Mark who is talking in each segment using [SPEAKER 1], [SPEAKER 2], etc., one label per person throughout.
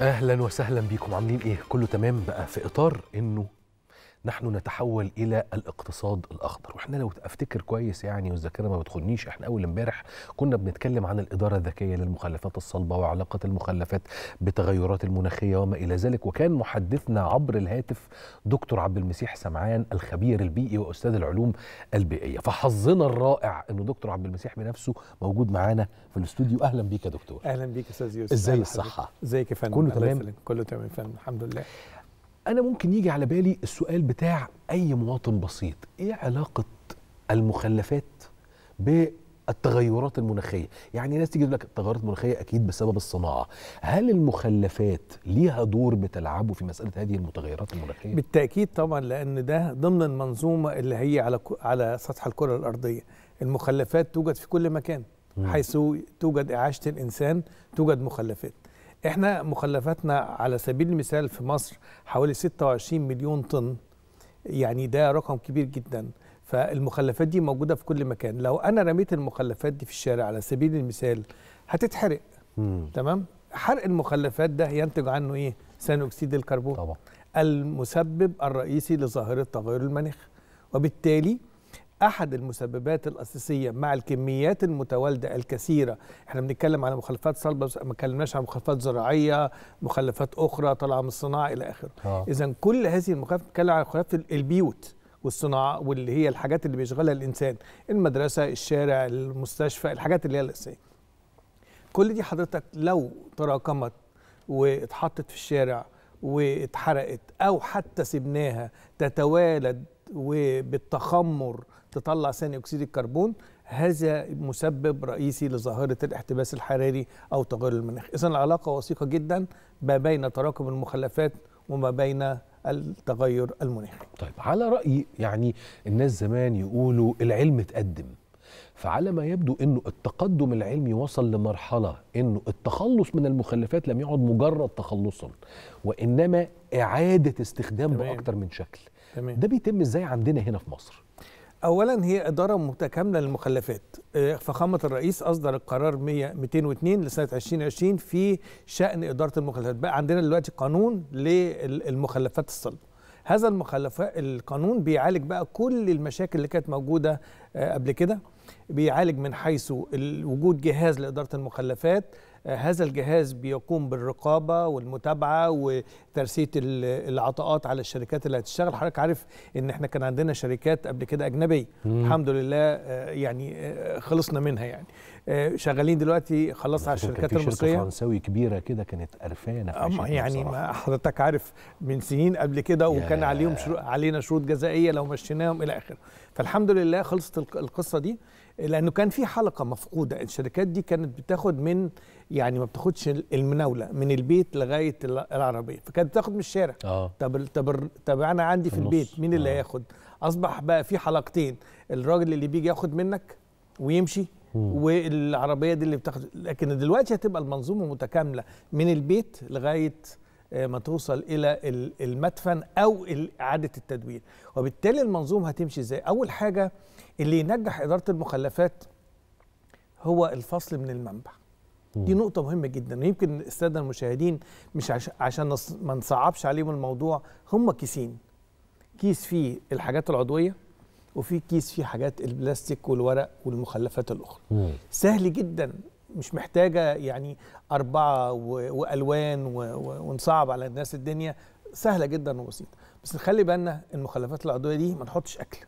[SPEAKER 1] اهلا وسهلا بيكم عاملين ايه كله تمام بقى في اطار انه نحن نتحول الى الاقتصاد الاخضر واحنا لو افتكر كويس يعني والذاكره ما بتخنيش احنا اول امبارح كنا بنتكلم عن الاداره الذكيه للمخلفات الصلبه وعلاقه المخلفات بتغيرات المناخيه وما الى ذلك وكان محدثنا عبر الهاتف دكتور عبد المسيح سمعان الخبير البيئي واستاذ العلوم البيئيه فحظنا الرائع انه دكتور عبد المسيح بنفسه موجود معانا في الاستوديو اهلا بيك يا دكتور
[SPEAKER 2] اهلا بيك يا استاذ يوسف ازاي الصحه ازيك يا فندم كله تمام كله تمام فندم الحمد لله انا
[SPEAKER 1] ممكن يجي على بالي السؤال بتاع اي مواطن بسيط ايه علاقه المخلفات بالتغيرات المناخيه يعني ناس تيجي تقول لك التغيرات المناخيه اكيد بسبب الصناعه هل المخلفات ليها دور بتلعبه في مساله هذه المتغيرات المناخيه
[SPEAKER 2] بالتاكيد طبعا لان ده ضمن المنظومه اللي هي على على سطح الكره الارضيه المخلفات توجد في كل مكان حيث توجد اعاشه الانسان توجد مخلفات احنا مخلفاتنا على سبيل المثال في مصر حوالي 26 مليون طن يعني ده رقم كبير جدا فالمخلفات دي موجوده في كل مكان لو انا رميت المخلفات دي في الشارع على سبيل المثال هتتحرق مم. تمام حرق المخلفات ده ينتج عنه ايه ثاني اكسيد الكربون طبعا المسبب الرئيسي لظاهره تغير المناخ وبالتالي احد المسببات الاساسيه مع الكميات المتوالده الكثيره احنا بنتكلم على مخلفات صلبه بس ما اتكلمناش عن مخلفات زراعيه مخلفات اخرى طالعه من الصناعه الى اخره آه. اذا كل هذه المخلفات بنتكلم على مخلفات البيوت والصناعه واللي هي الحاجات اللي بيشغلها الانسان المدرسه الشارع المستشفى الحاجات اللي هي الاساسيه كل دي حضرتك لو تراكمت واتحطت في الشارع واتحرقت او حتى سبناها تتوالد وبالتخمر تطلع ثاني اكسيد الكربون هذا مسبب رئيسي لظاهره الاحتباس الحراري او تغير المناخ اذا العلاقه وثيقه جدا ما بين تراكم المخلفات وما بين التغير المناخي طيب
[SPEAKER 1] على رايي يعني الناس زمان يقولوا العلم اتقدم فعلى ما يبدو انه التقدم العلمي وصل لمرحله انه التخلص من المخلفات لم يعد مجرد تخلصا وانما اعاده استخدام تمام. من شكل تمام. ده بيتم ازاي عندنا هنا في مصر
[SPEAKER 2] اولا هي اداره متكامله للمخلفات آه، فخامه الرئيس اصدر القرار 100 202 لسنه 2020 في شان اداره المخلفات بقى عندنا دلوقتي قانون للمخلفات الصلبه هذا المخلفات القانون بيعالج بقى كل المشاكل اللي كانت موجوده آه، قبل كده بيعالج من حيث وجود جهاز لاداره المخلفات هذا الجهاز بيقوم بالرقابه والمتابعه وترسية العطاءات على الشركات اللي هتشتغل حضرتك عارف ان احنا كان عندنا شركات قبل كده اجنبيه مم. الحمد لله آه، يعني آه، خلصنا منها يعني آه، شغالين دلوقتي خلاص على الشركات المصريه شركه
[SPEAKER 1] فرنساوي كبيره كده كانت قرفانه في يعني ما حضرتك عارف من سنين قبل
[SPEAKER 2] كده وكان عليهم شروط علينا شروط جزائيه لو مشيناهم الى اخره فالحمد لله خلصت القصه دي لانه كان في حلقه مفقوده الشركات دي كانت بتاخد من يعني ما بتاخدش المناوله من البيت لغايه العربيه فكانت بتاخد من الشارع آه. طب طب طب انا عندي في, البيت مين آه. اللي هياخد اصبح بقى في حلقتين الراجل اللي بيجي ياخد منك ويمشي والعربيه دي اللي بتاخد لكن دلوقتي هتبقى المنظومه متكامله من البيت لغايه آه، ما توصل الى المدفن او اعاده التدوير وبالتالي المنظومه هتمشي ازاي اول حاجه اللي ينجح اداره المخلفات هو الفصل من المنبع دي نقطة مهمة جدا يمكن السادة المشاهدين مش عشان ما نصعبش عليهم الموضوع هم كيسين كيس فيه الحاجات العضوية وفي كيس فيه حاجات البلاستيك والورق والمخلفات الأخرى سهل جدا مش محتاجه يعني اربعه والوان ونصعب على الناس الدنيا سهله جدا وبسيطه بس نخلي بالنا المخلفات العضويه دي ما نحطش اكل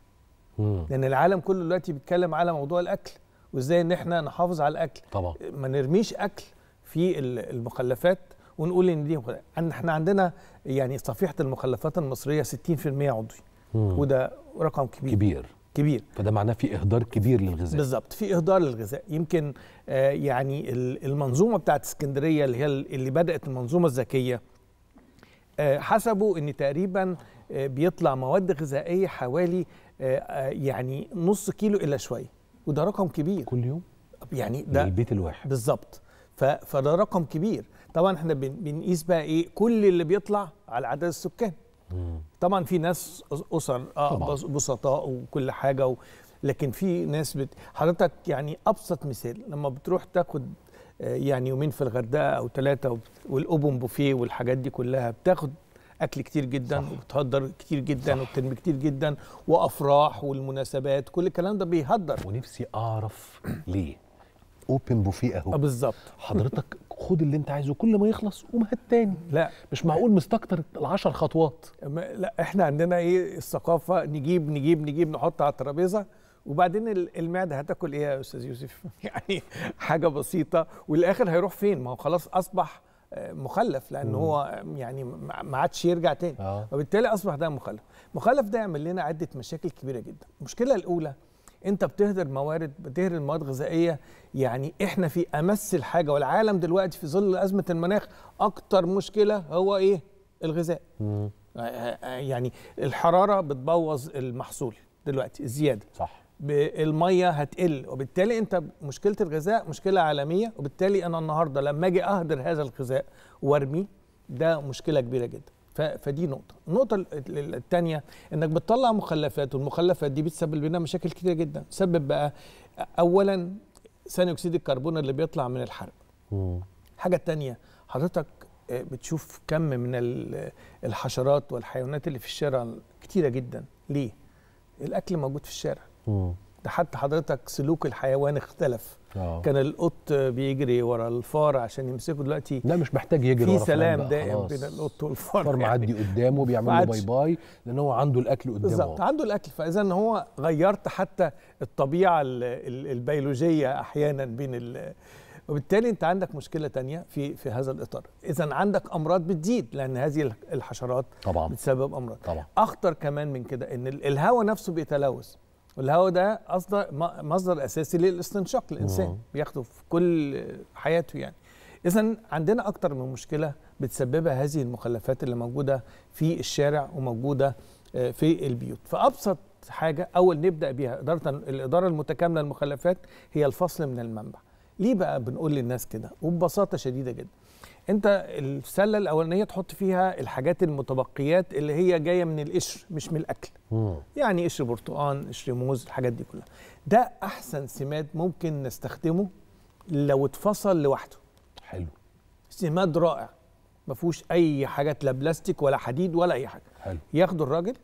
[SPEAKER 2] مم. لان العالم كله دلوقتي بيتكلم على موضوع الاكل وازاي ان احنا نحافظ على الاكل طبعا ما نرميش اكل في المخلفات ونقول ان دي أن احنا عندنا يعني صفيحه المخلفات المصريه 60% عضوي وده رقم كبير كبير
[SPEAKER 1] كبير فده معناه في اهدار كبير للغذاء
[SPEAKER 2] بالظبط في اهدار للغذاء يمكن آه، يعني المنظومه بتاعت اسكندريه اللي هي اللي بدات المنظومه الذكيه آه، حسبوا ان تقريبا آه، بيطلع مواد غذائيه حوالي يعني نص كيلو الا شويه وده رقم كبير كل يوم يعني ده
[SPEAKER 1] البيت الواحد
[SPEAKER 2] بالظبط فده رقم كبير طبعا احنا بنقيس بقى ايه كل اللي بيطلع على عدد السكان طبعا في ناس اسر آه بسطاء وكل حاجه و... لكن في ناس بت... حضرتك يعني ابسط مثال لما بتروح تاخد آه، يعني يومين في الغردقه او ثلاثه والاوبن بوفيه والحاجات دي كلها بتاخد اكل كتير جدا صح. وبتهدر كتير جدا صح. وبتنمي كتير جدا وافراح والمناسبات كل الكلام ده بيهدر ونفسي اعرف
[SPEAKER 1] ليه اوبن بوفيه اهو آه، بالظبط حضرتك خد اللي انت عايزه كل ما يخلص قوم هات تاني لا مش معقول مستكتر العشر خطوات
[SPEAKER 2] لا احنا عندنا ايه الثقافه نجيب نجيب نجيب نحط على الترابيزه وبعدين المعده هتاكل ايه يا استاذ يوسف يعني حاجه بسيطه والاخر هيروح فين ما هو خلاص اصبح آه، مخلف لان هو يعني ما عادش يرجع تاني وبالتالي آه. اصبح ده مخلف مخلف ده يعمل لنا عده مشاكل كبيره جدا المشكله الاولى انت بتهدر موارد بتهدر مواد غذائيه يعني احنا في امس الحاجه والعالم دلوقتي في ظل ازمه المناخ اكتر مشكله هو ايه الغذاء آه، آه، آه، يعني الحراره بتبوظ المحصول دلوقتي الزياده صح الميه هتقل وبالتالي انت مشكله الغذاء مشكله عالميه وبالتالي انا النهارده لما اجي اهدر هذا الغذاء وارميه ده مشكله كبيره جدا فدي نقطه النقطه الثانيه انك بتطلع مخلفات والمخلفات دي بتسبب لنا مشاكل كتير جدا سبب بقى اولا ثاني اكسيد الكربون اللي بيطلع من الحرق الحاجه الثانيه حضرتك آه، بتشوف كم من الحشرات والحيوانات اللي في الشارع كتيره جدا ليه الاكل موجود في الشارع ده حتى حضرتك سلوك الحيوان اختلف أوه. كان القط بيجري ورا الفار عشان يمسكه دلوقتي لا مش محتاج يجري في ورا سلام دائم بين القط
[SPEAKER 1] والفار الفار يعني. معدي قدامه بيعمل له باي باي لان هو عنده الاكل قدامه بالظبط
[SPEAKER 2] عنده الاكل فاذا هو غيرت حتى الطبيعه البيولوجيه احيانا بين ال وبالتالي انت عندك مشكله تانية في في هذا الاطار اذا عندك امراض بتزيد لان هذه الحشرات طبعا بتسبب امراض طبعا اخطر كمان من كده ان الهواء نفسه بيتلوث والهواء ده اصدر مصدر اساسي للاستنشاق الانسان بياخده في كل حياته يعني اذا عندنا اكتر من مشكله بتسببها هذه المخلفات اللي موجوده في الشارع وموجوده آه، في البيوت فابسط حاجه اول نبدا بيها اداره الاداره المتكامله للمخلفات هي الفصل من المنبع ليه بقى بنقول للناس كده وببساطه شديده جدا انت السله الاولانيه تحط فيها الحاجات المتبقيات اللي هي جايه من القشر مش من الاكل مم. يعني قشر برتقان قشر موز الحاجات دي كلها ده احسن سماد ممكن نستخدمه لو اتفصل لوحده حلو سماد رائع ما فيهوش اي حاجات لا بلاستيك ولا حديد ولا اي حاجه حلو ياخده الراجل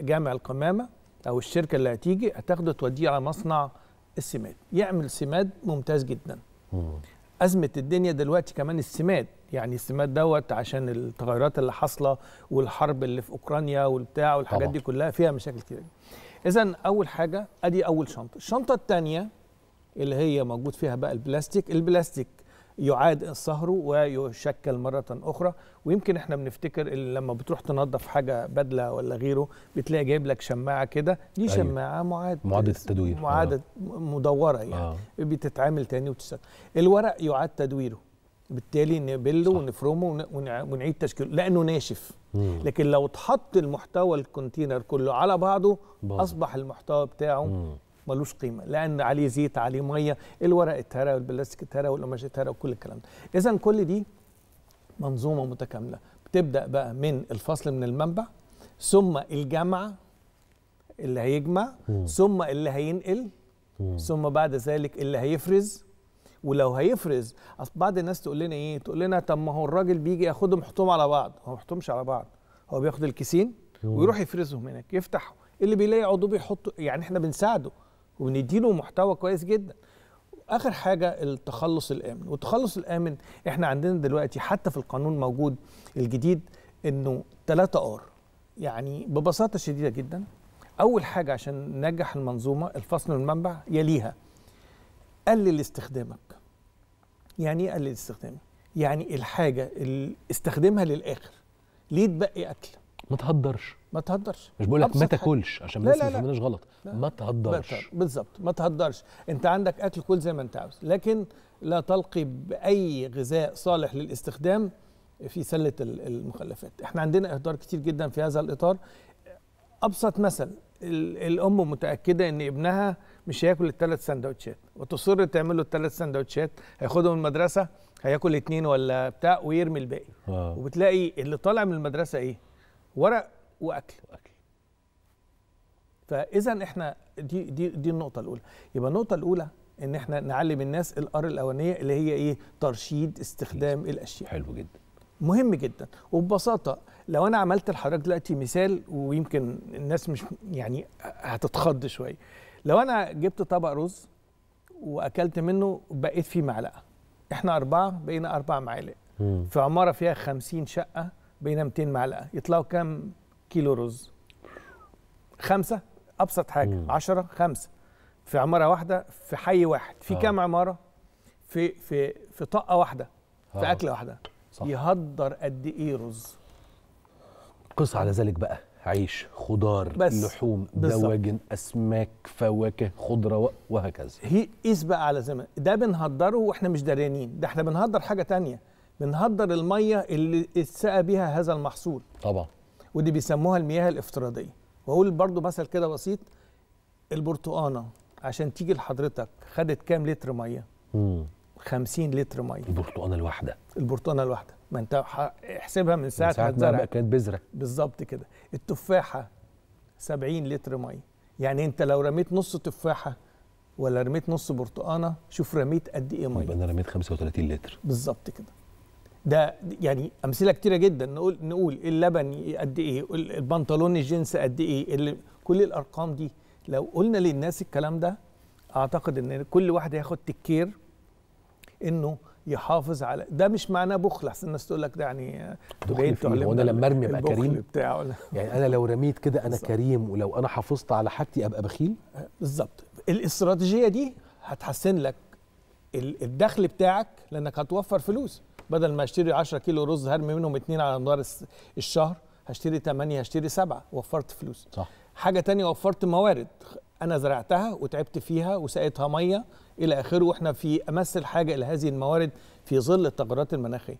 [SPEAKER 2] جامع القمامه او الشركه اللي هتيجي هتاخده توديه على مصنع السماد يعمل سماد ممتاز جدا مم. ازمه الدنيا دلوقتي كمان السماد يعني السماد دوت عشان التغيرات اللي حاصله والحرب اللي في اوكرانيا والبتاع والحاجات طبعا. دي كلها فيها مشاكل كتير اذا اول حاجه ادي اول شنطه الشنطه الثانيه اللي هي موجود فيها بقى البلاستيك البلاستيك يعاد صهره ويشكل مرة أخرى ويمكن احنا بنفتكر لما بتروح تنظف حاجة بدلة ولا غيره بتلاقي جايب لك شماعة كده دي أيوه. شماعة معاد
[SPEAKER 1] معادة التدوير
[SPEAKER 2] معادة آه. مدورة يعني آه. بتتعامل تاني وتستخدم الورق يعاد تدويره بالتالي نبله ونفرمه ونعيد تشكيله لأنه ناشف مم. لكن لو اتحط المحتوى الكونتينر كله على بعضه بل. أصبح المحتوى بتاعه مم. ملوش قيمه لان عليه زيت عليه ميه الورق اتهرى والبلاستيك اتهرى والقماش اتهرى وكل الكلام ده اذا كل دي منظومه متكامله بتبدا بقى من الفصل من المنبع ثم الجمع اللي هيجمع م. ثم اللي هينقل م. ثم بعد ذلك اللي هيفرز ولو هيفرز اصل بعض الناس تقول لنا ايه تقول لنا طب ما هو الراجل بيجي ياخدهم يحطهم على بعض هو ما يحطهمش على بعض هو بياخد الكيسين ويروح يفرزهم هناك يفتحوا اللي بيلاقي عضو بيحطه يعني احنا بنساعده ونديله محتوى كويس جدا اخر حاجه التخلص الامن والتخلص الامن احنا عندنا دلوقتي حتى في القانون موجود الجديد انه 3 ار يعني ببساطه شديده جدا اول حاجه عشان ننجح المنظومه الفصل المنبع يليها قلل استخدامك يعني ايه قلل استخدامك يعني الحاجه اللي استخدمها للاخر ليه تبقي اكل ما تهدرش ما تهدرش مش بقول لك ما تاكلش عشان الناس ما تفهمناش غلط لا. ما تهدرش بالظبط ما تهدرش انت عندك اكل كل زي ما انت عاوز لكن لا تلقي باي غذاء صالح للاستخدام في سله المخلفات احنا عندنا اهدار كتير جدا في هذا الاطار ابسط مثل الام متاكده ان ابنها مش هياكل الثلاث سندوتشات وتصر تعمل له الثلاث سندوتشات هياخدهم المدرسه هياكل اثنين ولا بتاع ويرمي الباقي آه. وبتلاقي اللي طالع من المدرسه ايه ورق واكل واكل فاذا احنا دي دي دي النقطه الاولى يبقى النقطه الاولى ان احنا نعلم الناس الار الاولانيه اللي هي ايه ترشيد استخدام الاشياء حلو جدا مهم جدا وببساطه لو انا عملت لحضرتك دلوقتي مثال ويمكن الناس مش يعني هتتخض شويه لو انا جبت طبق رز واكلت منه بقيت فيه معلقه احنا اربعه بقينا اربع معالق في عماره فيها 50 شقه بقينا 200 معلقه يطلعوا كام كيلو رز خمسة أبسط حاجة مم. عشرة خمسة في عمارة واحدة في حي واحد في آه. كام عمارة في في في طاقة واحدة آه. في أكلة واحدة صح. يهدر قد إيه رز
[SPEAKER 1] قص على ذلك بقى عيش خضار بس لحوم دواجن اسماك فواكه خضره
[SPEAKER 2] وهكذا هي قيس بقى على زمان ده بنهدره واحنا مش داريانين ده احنا بنهدر حاجه تانية بنهدر الميه اللي اتسقى بيها هذا المحصول طبعا ودي بيسموها المياه الافتراضيه واقول برضو مثل كده بسيط البرتقانه عشان تيجي لحضرتك خدت كام لتر ميه 50 لتر ميه البرتقانه الواحده البرتقانه الواحده ما انت احسبها من ساعه, من ساعة ما تزرع كانت بذره بالظبط كده التفاحه 70 لتر ميه يعني انت لو رميت نص تفاحه ولا رميت نص برتقانه شوف رميت قد ايه ميه يبقى انا رميت 35 لتر بالظبط كده ده يعني امثله كتيره جدا نقول نقول اللبن قد ايه البنطلون الجنس قد ايه اللي كل الارقام دي لو قلنا للناس الكلام ده اعتقد ان كل واحد هياخد تكير انه يحافظ على ده مش معناه بخل احسن الناس تقول لك ده يعني بخل هو انا لما ارمي ابقى كريم يعني انا
[SPEAKER 1] لو رميت كده انا بالزبط. كريم ولو انا حافظت على حاجتي ابقى بخيل بالظبط الاستراتيجيه
[SPEAKER 2] دي هتحسن لك الدخل بتاعك لانك هتوفر فلوس بدل ما اشتري 10 كيلو رز هرمي منهم اثنين على مدار الشهر هشتري ثمانيه هشتري سبعه وفرت فلوس صح حاجه ثانيه وفرت موارد انا زرعتها وتعبت فيها وسقيتها ميه الى اخره واحنا في امس الحاجه الى هذه الموارد في ظل التغيرات المناخيه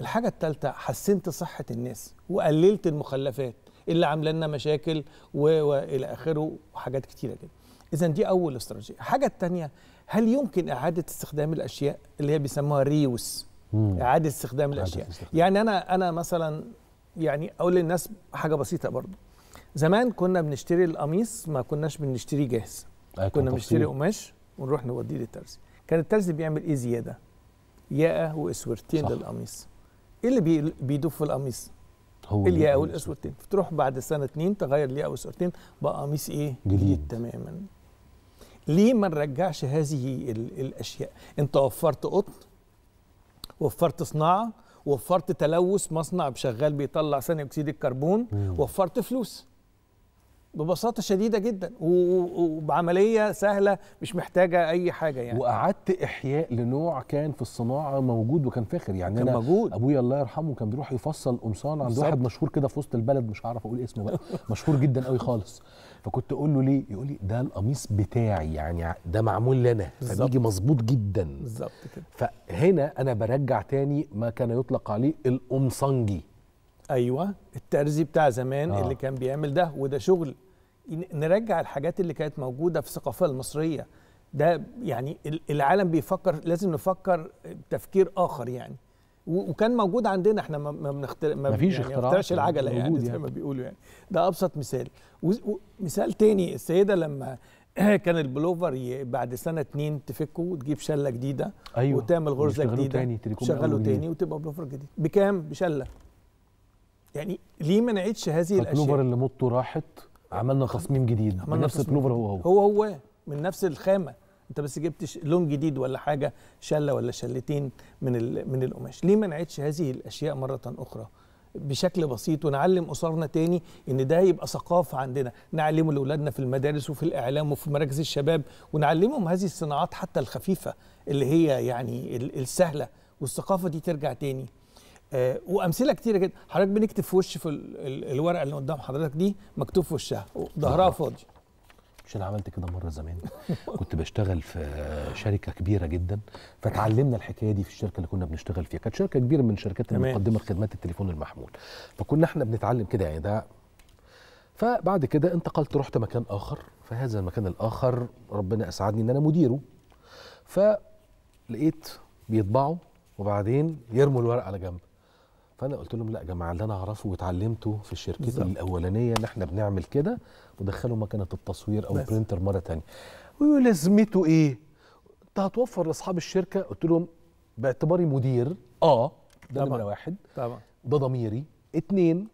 [SPEAKER 2] الحاجه الثالثه حسنت صحه الناس وقللت المخلفات اللي عامله لنا مشاكل والى اخره وحاجات كتيره جدا اذا دي اول استراتيجيه الحاجه الثانيه هل يمكن اعاده استخدام الاشياء اللي هي بيسموها ريوس اعاده استخدام الاشياء استخدام. يعني انا انا مثلا يعني اقول للناس حاجه بسيطه برضو زمان كنا بنشتري القميص ما كناش بنشتريه جاهز أيوة، كنا بنشتري قماش ونروح نوديه للترزي كان الترزي بيعمل ايه زياده ياقه واسورتين للقميص ايه اللي بيدوب في القميص هو الياقه والاسورتين فتروح بعد سنه اتنين تغير الياقه والاسورتين بقى قميص ايه جديد, تماما ليه ما نرجعش هذه الاشياء انت وفرت قطن وفرت صناعه وفرت تلوث مصنع شغال بيطلع ثاني اكسيد الكربون مم. وفرت فلوس ببساطه شديده جدا وبعمليه سهله مش محتاجه اي حاجه يعني
[SPEAKER 1] وقعدت احياء لنوع كان في الصناعه موجود وكان فاخر يعني كان انا موجود. ابويا الله يرحمه كان بيروح يفصل قمصان عند واحد مشهور كده في وسط البلد مش هعرف اقول اسمه بقى مشهور جدا قوي خالص فكنت اقول له ليه يقول لي ده القميص بتاعي يعني ده معمول لنا فبيجي مظبوط جدا بالظبط كده فهنا انا برجع تاني ما كان يطلق عليه القمصنجي
[SPEAKER 2] ايوه الترزي بتاع زمان آه. اللي كان بيعمل ده وده شغل نرجع الحاجات اللي كانت موجوده في الثقافه المصريه ده يعني العالم بيفكر لازم نفكر تفكير اخر يعني وكان موجود عندنا احنا ما ما فيش يعني اختراع يعني العجله يعني زي يعني. ما بيقولوا يعني ده ابسط مثال ومثال تاني السيده لما كان البلوفر بعد سنه اتنين تفكه وتجيب شله جديده أيوة وتعمل غرزه جديده تاني تاني وتبقى بلوفر جديد بكام بشله يعني ليه ما نعيدش هذه الاشياء البلوفر اللي
[SPEAKER 1] موته راحت عملنا تصميم جديد عملنا من نفس البلوفر هو هو
[SPEAKER 2] هو هو من نفس الخامه انت بس جبت لون جديد ولا حاجه شله ولا شلتين من من القماش ليه ما نعيدش هذه الاشياء مره اخرى بشكل بسيط ونعلم أسرنا تاني إن ده يبقى ثقافة عندنا نعلمه لأولادنا في المدارس وفي الإعلام وفي مراكز الشباب ونعلمهم هذه الصناعات حتى الخفيفة اللي هي يعني السهلة والثقافة دي ترجع تاني آه، وامثله كتيره جدا حضرتك بنكتب في وش في الورقه اللي قدام حضرتك دي مكتوب في وشها ظهرها فاضي مش انا عملت
[SPEAKER 1] كده مره زمان كنت بشتغل في شركه كبيره جدا فتعلمنا الحكايه دي في الشركه اللي كنا بنشتغل فيها كانت شركه كبيره من شركات المقدمه خدمات التليفون المحمول فكنا احنا بنتعلم كده يعني ده فبعد كده انتقلت رحت مكان اخر فهذا المكان الاخر ربنا اسعدني ان انا مديره فلقيت بيطبعوا وبعدين يرموا الورق على جنب فانا قلت لهم لا يا جماعه اللي انا اعرفه واتعلمته في شركتي الاولانيه ان احنا بنعمل كده ودخلوا مكنه التصوير او برينتر مره ثانيه ولازمته ايه؟ انت هتوفر لاصحاب الشركه قلت لهم باعتباري مدير اه ده نمره واحد طبعا ده ضميري اتنين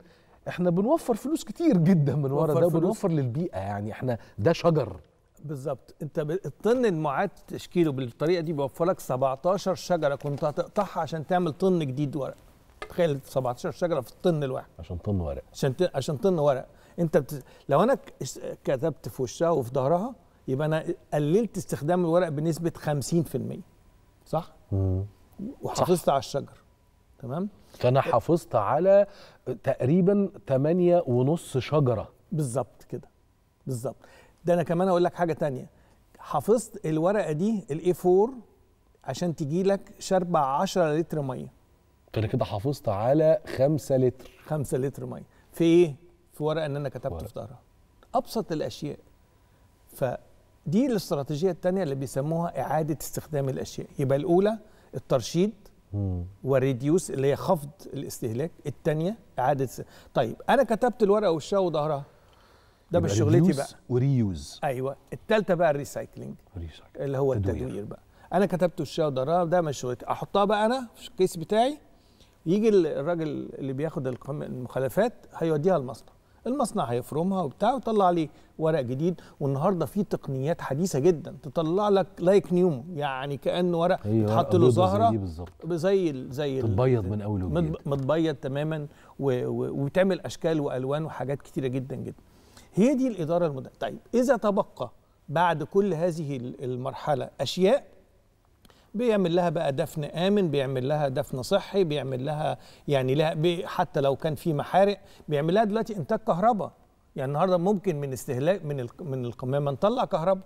[SPEAKER 1] احنا بنوفر فلوس كتير جدا من ورا ده وبنوفر للبيئه يعني احنا ده شجر
[SPEAKER 2] بالظبط انت الطن المعاد تشكيله بالطريقه دي بيوفر لك 17 شجره كنت هتقطعها عشان تعمل طن جديد ورق تخيل 17 شجره في الطن الواحد عشان طن ورق عشان ت... عشان طن ورق انت بت... لو انا كتبت في وشها وفي ظهرها يبقى انا قللت استخدام الورق بنسبه 50% صح؟ امم وحافظت على الشجر
[SPEAKER 1] تمام؟ فانا حافظت على تقريبا 8.5
[SPEAKER 2] شجره بالظبط كده بالظبط ده انا كمان اقول لك حاجه تانية حافظت الورقه دي الاي 4 عشان تجي لك شاربه 10 لتر ميه فانا كده حافظت على 5 لتر 5 لتر ميه في ايه في ورقه ان انا كتبته في ظهرها ابسط الاشياء فدي الاستراتيجيه الثانيه اللي بيسموها اعاده استخدام الاشياء يبقى الاولى الترشيد وريديوس اللي هي خفض الاستهلاك الثانيه اعاده طيب انا كتبت الورقه وشها وظهرها ده مش شغلتي بقى
[SPEAKER 1] وريوز
[SPEAKER 2] ايوه الثالثه بقى الريسايكلينج اللي هو التدوير بقى انا كتبت وشها وظهرها ده مش شغلتي احطها بقى انا في الكيس بتاعي يجي الراجل اللي بياخد المخالفات هيوديها المصنع المصنع هيفرمها وبتاع ويطلع عليه ورق جديد والنهارده في تقنيات حديثه جدا تطلع لك لايك نيوم يعني كانه ورق يتحط أيوة، له زهره زي زي متبيض من اول وجديد متبيض تماما وبتعمل اشكال والوان وحاجات كتيره جدا جدا هي دي الاداره المدنيه طيب اذا تبقى بعد كل هذه المرحله اشياء بيعمل لها بقى دفن امن بيعمل لها دفن صحي بيعمل لها يعني لها حتى لو كان في محارق بيعمل لها دلوقتي انتاج كهرباء يعني النهارده ممكن من استهلاك من من القمامه نطلع كهرباء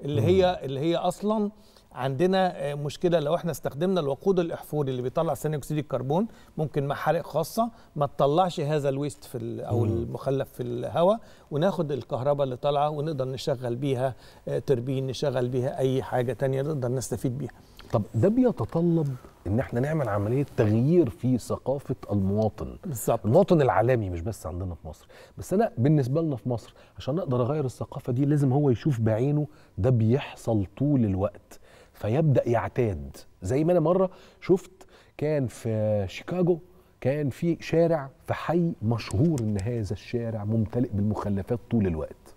[SPEAKER 2] اللي هي اللي هي اصلا عندنا آه، مشكله لو احنا استخدمنا الوقود الاحفوري اللي بيطلع ثاني اكسيد الكربون ممكن محارق خاصه ما تطلعش هذا الويست في او المخلف في الهواء وناخد الكهرباء اللي طالعه ونقدر نشغل بيها آه، تربين نشغل بيها اي حاجه تانية نقدر نستفيد بيها
[SPEAKER 1] طب ده بيتطلب ان احنا نعمل عمليه تغيير في ثقافه المواطن بالظبط المواطن العالمي مش بس عندنا في مصر بس انا بالنسبه لنا في مصر عشان اقدر اغير الثقافه دي لازم هو يشوف بعينه ده بيحصل طول الوقت فيبدا يعتاد زي ما انا مره شفت كان في شيكاغو كان في شارع في حي مشهور ان هذا الشارع ممتلئ بالمخلفات طول الوقت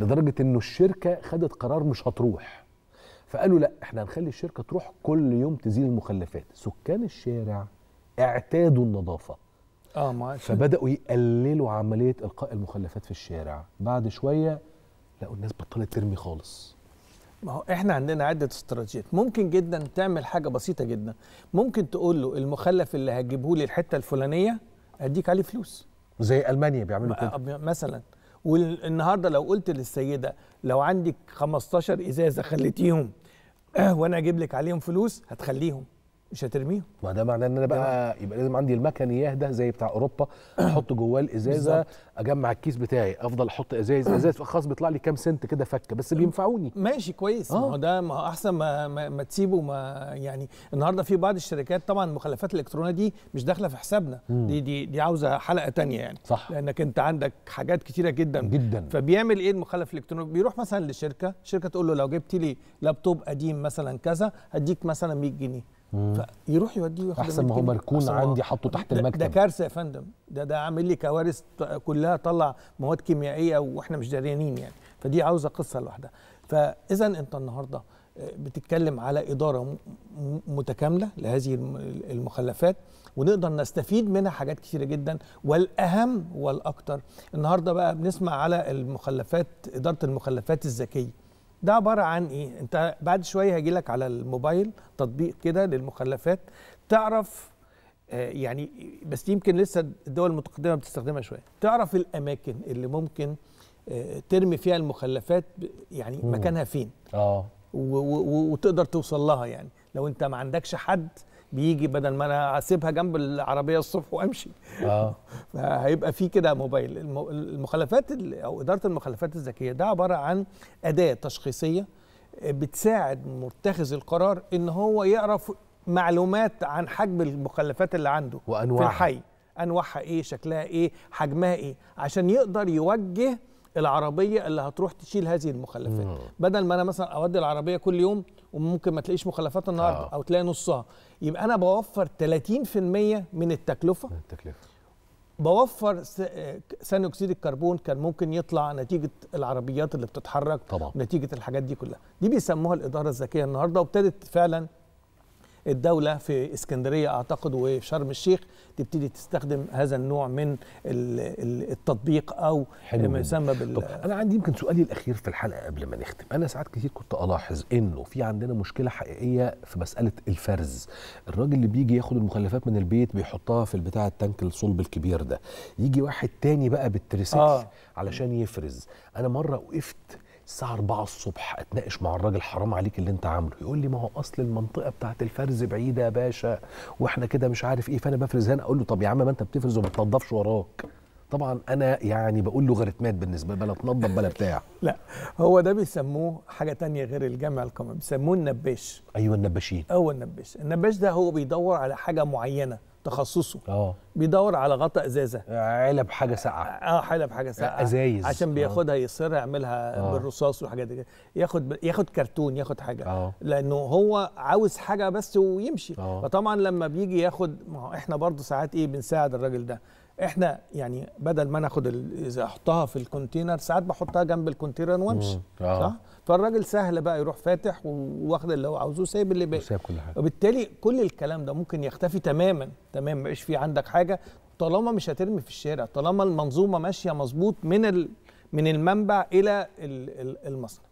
[SPEAKER 1] لدرجه انه الشركه خدت قرار مش هتروح فقالوا لا احنا هنخلي الشركه تروح كل يوم تزيل المخلفات سكان الشارع اعتادوا النظافه
[SPEAKER 2] اه ما فبداوا
[SPEAKER 1] يقللوا عمليه القاء المخلفات في الشارع بعد شويه لقوا الناس بطلت ترمي خالص
[SPEAKER 2] ما هو احنا عندنا عده استراتيجيات ممكن جدا تعمل حاجه بسيطه جدا ممكن تقول له المخلف اللي هتجيبه لي الحته الفلانيه هديك عليه فلوس زي المانيا بيعملوا كده مثلا والنهارده لو قلت للسيده لو عندك 15 ازازه خليتيهم وانا اجيب لك عليهم فلوس هتخليهم مش هترميهم ما ده معناه ان انا
[SPEAKER 1] بقى يبقى لازم عندي المكنياه ده زي بتاع اوروبا احط جواه الازازه اجمع الكيس بتاعي افضل احط ازاز ازاز خلاص بيطلع لي كام سنت كده فكه بس بينفعوني
[SPEAKER 2] ماشي كويس آه. ما هو ده ما احسن ما, ما, ما تسيبه ما يعني النهارده في بعض الشركات طبعا المخلفات الالكترونيه دي مش داخله في حسابنا مم. دي دي دي عاوزه حلقه تانية يعني صح لانك انت عندك حاجات كتيره جدا جدا فبيعمل ايه المخلف الالكتروني بيروح مثلا لشركه شركه تقول له لو جبت لي لابتوب قديم مثلا كذا هديك مثلا 100 جنيه فيروح يوديه ياخد احسن ما هو مركون عندي
[SPEAKER 1] حاطه تحت المكتب ده
[SPEAKER 2] كارثه يا فندم ده ده عامل لي كوارث كلها طلع مواد كيميائيه واحنا مش داريانين يعني فدي عاوزه قصه لوحدها فاذا انت النهارده آه، بتتكلم على اداره متكامله لهذه المخلفات ونقدر نستفيد منها حاجات كثيره جدا والاهم والاكثر النهارده بقى بنسمع على المخلفات اداره المخلفات الذكيه ده عباره عن ايه انت بعد شويه هيجي لك على الموبايل تطبيق كده للمخلفات تعرف آه، يعني بس يمكن لسه الدول المتقدمه بتستخدمها شويه تعرف الاماكن اللي ممكن آه، ترمي فيها المخلفات يعني مكانها فين اه وتقدر توصل لها يعني لو انت ما عندكش حد بيجي بدل ما انا اسيبها جنب العربيه الصبح وامشي اه فهيبقى في كده موبايل المخالفات او اداره المخالفات الذكيه ده عباره عن اداه تشخيصيه آه، بتساعد متخذ القرار ان هو يعرف معلومات عن حجم المخلفات اللي عنده وانواعها في الحي انواعها ايه شكلها ايه حجمها ايه عشان يقدر يوجه العربيه اللي هتروح تشيل هذه المخلفات مم. بدل ما انا مثلا اودي العربيه كل يوم وممكن ما تلاقيش مخلفات النهارده آه. او تلاقي نصها يبقى انا بوفر 30% من التكلفه من التكلفه بوفر ثاني اكسيد الكربون كان ممكن يطلع نتيجه العربيات اللي بتتحرك طبعا. نتيجه الحاجات دي كلها دي بيسموها الاداره الذكيه النهارده وابتدت فعلا الدوله في اسكندريه اعتقد وشرم الشيخ تبتدي تستخدم هذا النوع من التطبيق او ما يسمى بال طب انا عندي يمكن سؤالي الاخير في الحلقه قبل ما نختم انا ساعات كتير كنت الاحظ
[SPEAKER 1] انه في عندنا مشكله حقيقيه في مساله الفرز الراجل اللي بيجي ياخد المخلفات من البيت بيحطها في البتاع التانك الصلب الكبير ده يجي واحد تاني بقى بالتريسيكل آه. علشان يفرز انا مره وقفت الساعه 4 الصبح اتناقش مع الراجل حرام عليك اللي انت عامله يقول لي ما هو اصل المنطقه بتاعت الفرز بعيده يا باشا واحنا كده مش عارف ايه فانا بفرز هنا اقول له طب يا عم ما انت بتفرز وما بتنضفش وراك طبعا انا يعني بقول له غريتمات بالنسبه لي بلا تنضف بلا بتاع
[SPEAKER 2] لا هو ده بيسموه حاجه تانية غير الجمع القمري بيسموه النباش
[SPEAKER 1] ايوه النباشين
[SPEAKER 2] هو النباش النباش ده هو بيدور على حاجه معينه تخصصه اه بيدور على غطاء ازازه آه، علب حاجه آه، ساقعه اه علب حاجه آه، ساقعه ازايز عشان بياخدها يصرها يعملها أوه. بالرصاص والحاجات دي ياخد ب... ياخد كرتون ياخد حاجه أوه. لانه هو عاوز حاجه بس ويمشي أوه. فطبعا لما بيجي ياخد ما احنا برضو ساعات ايه بنساعد الراجل ده احنا يعني بدل ما ناخد احطها في الكونتينر ساعات بحطها جنب الكونتينر وامشي صح فالراجل سهل بقى يروح فاتح وواخد اللي هو عاوزه سايب اللي باقي وسايب كل حاجه وبالتالي كل الكلام ده ممكن يختفي تماما تمام مبقاش في عندك حاجه طالما مش هترمي في الشارع طالما المنظومه ماشيه مظبوط من من المنبع الى المصنع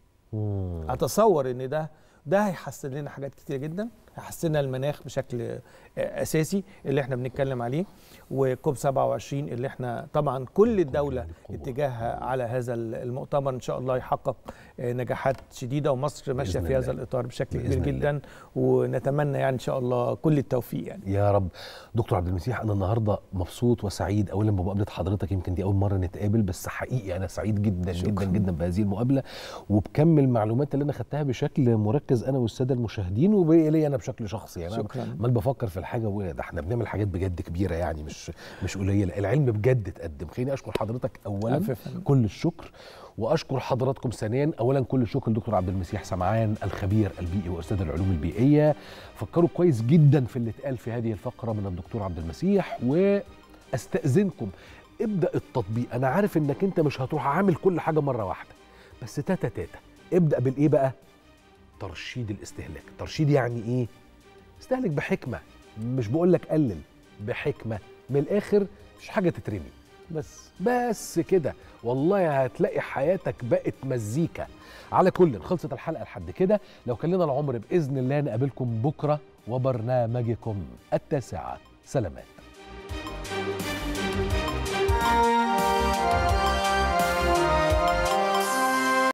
[SPEAKER 2] اتصور ان ده ده هيحسن لنا حاجات كتيره جدا هيحسن لنا المناخ بشكل اساسي اللي احنا بنتكلم عليه وكوب 27 اللي احنا طبعا كل الدوله اتجاهها على هذا المؤتمر ان شاء الله يحقق آه، نجاحات شديده ومصر ماشيه في هذا الاطار بشكل كبير جدا ونتمنى يعني ان شاء الله كل التوفيق يعني
[SPEAKER 1] يا رب دكتور عبد المسيح انا النهارده مبسوط وسعيد اولا بمقابله حضرتك يمكن دي اول مره نتقابل بس حقيقي انا سعيد جدا شكرا. جدا جدا بهذه المقابله وبكم المعلومات اللي انا خدتها بشكل مركز بركز انا والساده المشاهدين وباقي انا بشكل شخصي يعني شكرا مال بفكر في الحاجه ده احنا بنعمل حاجات بجد كبيره يعني مش مش قليله العلم بجد اتقدم خليني اشكر حضرتك اولا كل الشكر واشكر حضراتكم ثانيا اولا كل الشكر دكتور عبد المسيح سمعان الخبير البيئي واستاذ العلوم البيئيه فكروا كويس جدا في اللي اتقال في هذه الفقره من الدكتور عبد المسيح واستاذنكم ابدا التطبيق انا عارف انك انت مش هتروح عامل كل حاجه مره واحده بس تاتا تاتا ابدا بالايه بقى ترشيد الاستهلاك ترشيد يعني ايه استهلك بحكمه مش بقول لك قلل بحكمه من الاخر مش حاجه تترمي بس بس كده والله هتلاقي حياتك بقت مزيكا على كل خلصت الحلقه لحد كده لو كان لنا العمر باذن الله نقابلكم بكره وبرنامجكم التاسعه سلامات